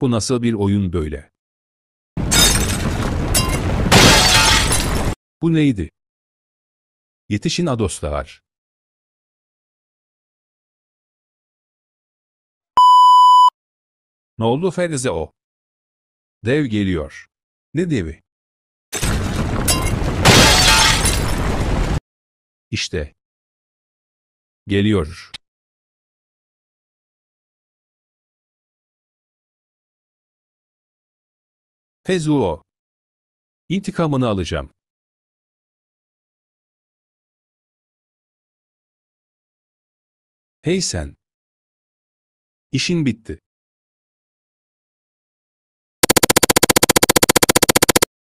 Bu nasıl bir oyun böyle? Bu neydi? Yetişin adoslar. Ne oldu Ferize o? Dev geliyor. Ne devi? İşte. Geliyor. Tezuo. İntikamını alacağım. Hey sen. İşin bitti.